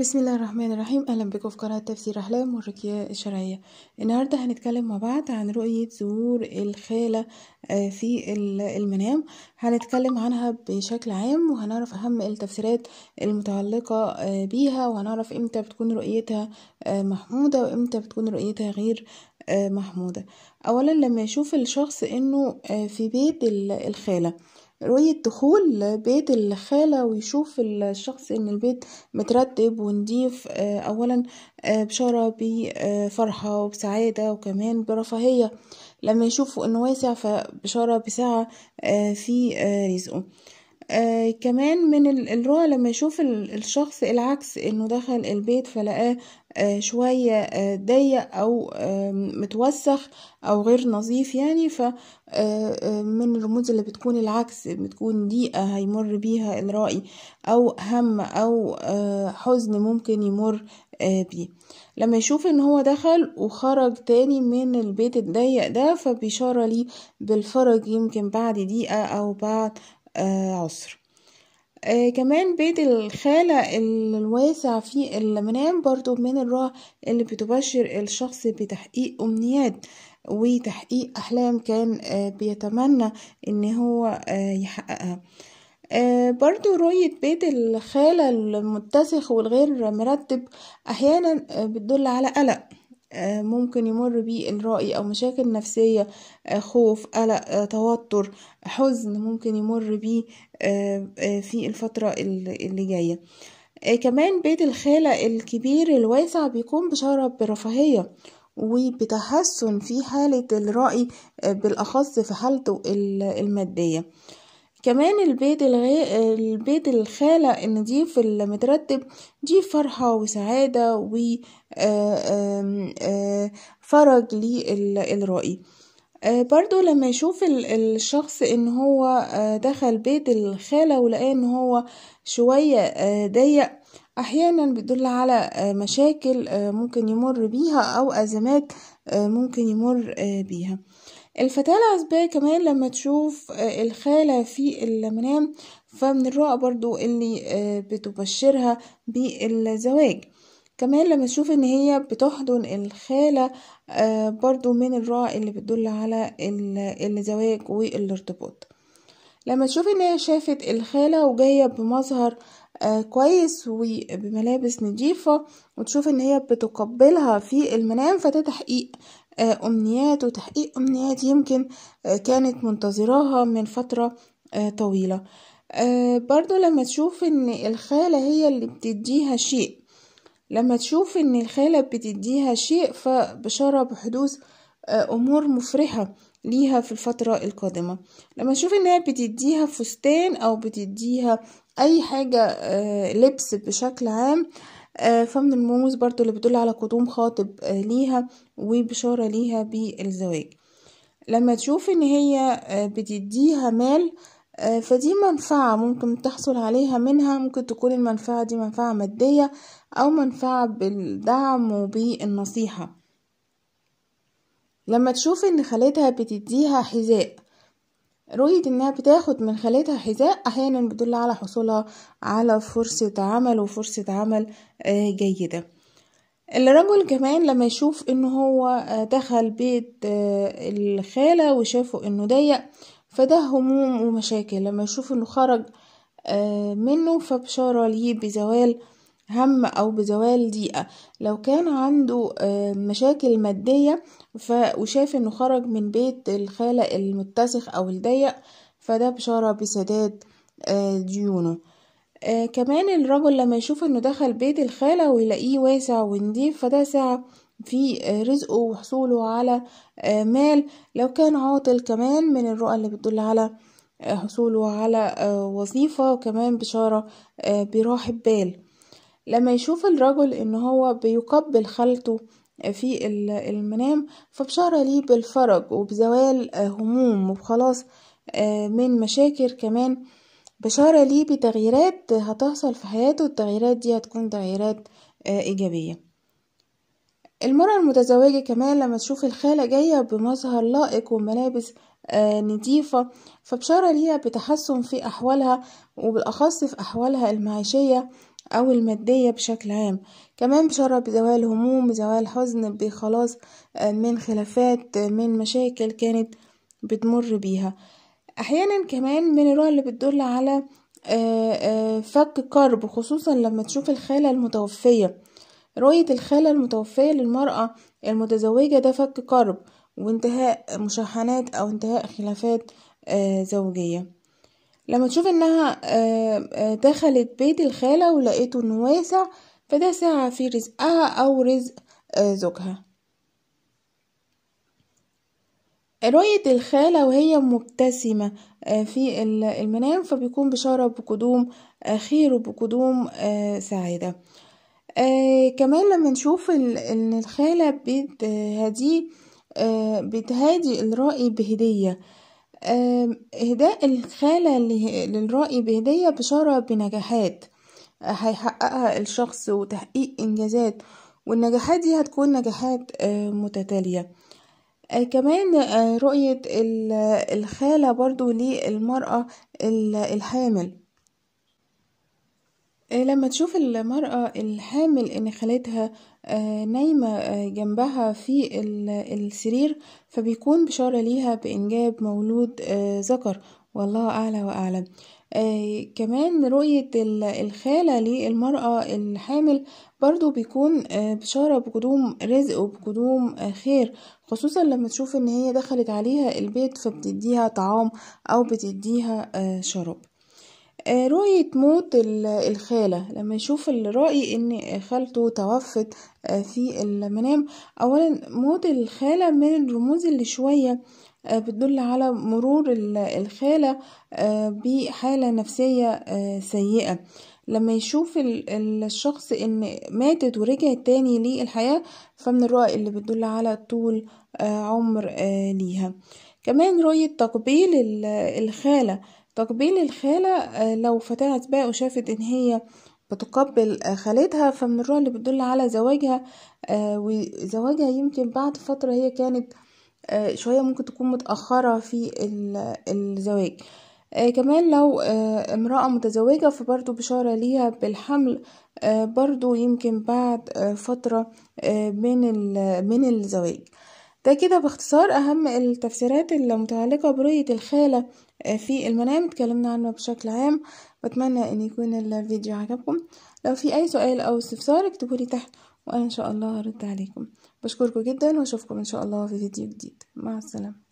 بسم الله الرحمن الرحيم اهلا بكم في قناه تفسير احلام والرقيه الشرعيه النهارده هنتكلم مع بعض عن رؤيه ظهور الخاله في المنام هنتكلم عنها بشكل عام وهنعرف اهم التفسيرات المتعلقه بيها وهنعرف امتى بتكون رؤيتها محموده وامتى بتكون رؤيتها غير محموده اولا لما يشوف الشخص انه في بيت الخاله رؤية دخول بيت الخالة ويشوف الشخص ان البيت مترتب ونضيف آه، اولا آه، بشارة بفرحة وبسعادة وكمان برفاهية لما يشوفه انه واسع فبشارة بسعة آه، في رزقه آه كمان من الرعب لما يشوف الشخص العكس انه دخل البيت فلقاه آه شوية آه ضيق او آه متوسخ او غير نظيف يعني ف آه، آه، من الرموز اللي بتكون العكس بتكون ضيقة هيمر بيها الرائي او هم او آه، حزن ممكن يمر بيه لما يشوف ان هو دخل وخرج تاني من البيت الضيق ده فبيشارة ليه بالفرج يمكن بعد دقيقة او بعد آه، عسر آه كمان بيت الخالة الواسع في المنام برضو من الرؤى اللي بتبشر الشخص بتحقيق أمنيات وتحقيق أحلام كان آه بيتمنى إن هو آه يحققها آه برضو رؤية بيت الخالة المتسخ والغير مرتب أحيانا آه، بتدل على قلق آه، ممكن يمر بيه الرأي أو مشاكل نفسية آه، خوف قلق آه، توتر حزن ممكن يمر بيه في الفترة اللي جاية كمان بيت الخالة الكبير الواسع بيكون بشارة برفاهية وبتحسن في حالة الرأي بالأخص في حالته المادية كمان البيت الغي... البيت الخالة النضيف المترتب دي فرحة وسعادة وفرج آه، آه، للرائي آه، برضو لما يشوف الشخص ان هو دخل بيت الخالة ولقاه ان هو شوية ضيق احيانا بيدل على مشاكل ممكن يمر بيها او ازمات ممكن يمر بيها الفتاة العزباء كمان لما تشوف آه، الخالة في المنام فمن الرؤى برضو اللي آه، بتبشرها بالزواج كمان لما تشوف ان هي بتحضن الخالة آه، برضو من الرؤى اللي بتدل على الزواج والارتباط لما تشوف ان هي شافت الخالة وجاية بمظهر كويس وبملابس نضيفة وتشوف ان هي بتقبلها في المنام فده تحقيق آه، أمنيات وتحقيق أمنيات يمكن آه، كانت منتظراها من فترة آه، طويلة برضو لما تشوف ان الخالة هي اللي بتديها شيء لما تشوف ان الخالة بتديها شيء فبشارة بحدوث امور مفرحة ليها في الفترة القادمة لما تشوف انها بتديها فستان او بتديها اي حاجة لبس بشكل عام آه، فمن الموز برضو اللي بتدل على قدوم خاطب آه، ليها وبشارة ليها بالزواج لما تشوف ان هي آه، بتديها مال فدي منفعة ممكن تحصل عليها منها ممكن تكون المنفعة دي منفعة مادية أو منفعة بالدعم وبالنصيحة لما تشوف ان خالتها بتديها حذاء رؤية إنها بتاخد من خالتها حذاء أحيانا بتدل على حصولها على فرصة عمل وفرصة عمل آه، جيدة الرجل كمان لما يشوف إن هو آه، دخل بيت آه، الخالة وشافه إنه ضيق فده هموم ومشاكل لما يشوف إنه خرج منه فبشارة ليه بزوال هم أو بزوال ضيقه لو كان عنده آه، مشاكل مادية وشاف انه خرج من بيت الخالة المتسخ أو الضيق فده بشارة بسداد آه، ديونه آه كمان الرجل لما يشوف انه دخل بيت الخالة ويلاقيه واسع ونضيف فده سعى في آه، رزقه وحصوله على آه مال لو كان عاطل كمان من الرؤى اللي بتدل على حصوله على آه وظيفة وكمان بشارة براحة بال لما يشوف الرجل ان هو بيقبل خالته في المنام فبشارة ليه بالفرج وبزوال آه، هموم وخلاص آه، من مشاكل كمان بشارة ليه بتغييرات هتحصل في حياته التغييرات دي هتكون تغييرات آه، إيجابية المرأة المتزوجة كمان لما تشوف الخالة جاية بمظهر لائق وملابس نضيفة فبشارة ليها بتحسن في أحوالها وبالأخص في أحوالها المعيشية أو المادية بشكل عام كمان بشرب بزوال هموم زوال حزن بخلاص آه، من خلافات آه، من مشاكل كانت بتمر بيها أحيانا كمان من الرؤى اللي بتدل على آه، فك كرب خصوصا لما تشوف الخالة المتوفية رؤية الخالة المتوفية للمرأة المتزوجة ده فك كرب وانتهاء مشاحنات أو انتهاء خلافات زوجية لما تشوف انها آه، آه، دخلت بيت الخالة ولقيته انه واسع فده ساعة في رزقها او رزق آه، زوجها رؤية الخالة وهي مبتسمة في المنام فبيكون بشارة بقدوم خير وبقدوم سعادة كمان لما نشوف ان الخالة بتهدي بتهادي الرأي بهدية إهداء الخالة للرائي بهدية بشارة بنجاحات هيحققها الشخص وتحقيق إنجازات والنجاحات دي هتكون نجاحات آه، متتالية آه، كمان آه، رؤية الخالة برضو للمرأة الحامل آه، لما تشوف المرأة الحامل إن خالتها آه، نايمة آه، جنبها في السرير فبيكون بشارة ليها بإنجاب مولود ذكر والله أعلى وأعلم كمان رؤية الخالة للمرأة الحامل برضو بيكون بشارة بقدوم رزق وبقدوم خير خصوصا لما تشوف ان هي دخلت عليها البيت فبتديها طعام او بتديها شراب آه، رؤية موت الخالة لما يشوف الرأي ان خالته توفت آه، في المنام اولا موت الخالة من الرموز اللي شوية آه، بتدل على مرور الخالة بحالة نفسية سيئة لما يشوف الشخص ان ماتت ورجعت تاني للحياة فمن الرؤية اللي بتدل على طول عمر ليها كمان رؤية تقبيل الخالة تقبيل الخالة آه، لو فتاة بقى وشافت ان هي بتقبل آه، خالتها فمن اللي بتدل على زواجها آه، وزواجها يمكن بعد فترة هي كانت شوية ممكن تكون متأخرة في الزواج كمان لو امرأة متزوجة فبرضو بشارة ليها بالحمل برضو يمكن بعد فترة من من الزواج ده كده باختصار اهم التفسيرات المتعلقة برؤية الخالة آه، في المنام اتكلمنا عنه بشكل عام بتمنى ان يكون الفيديو عجبكم لو في اي سؤال او استفسار اكتبوا لي تحت وانا ان شاء الله هرد عليكم بشكركم جدا واشوفكم ان شاء الله في فيديو جديد مع السلامه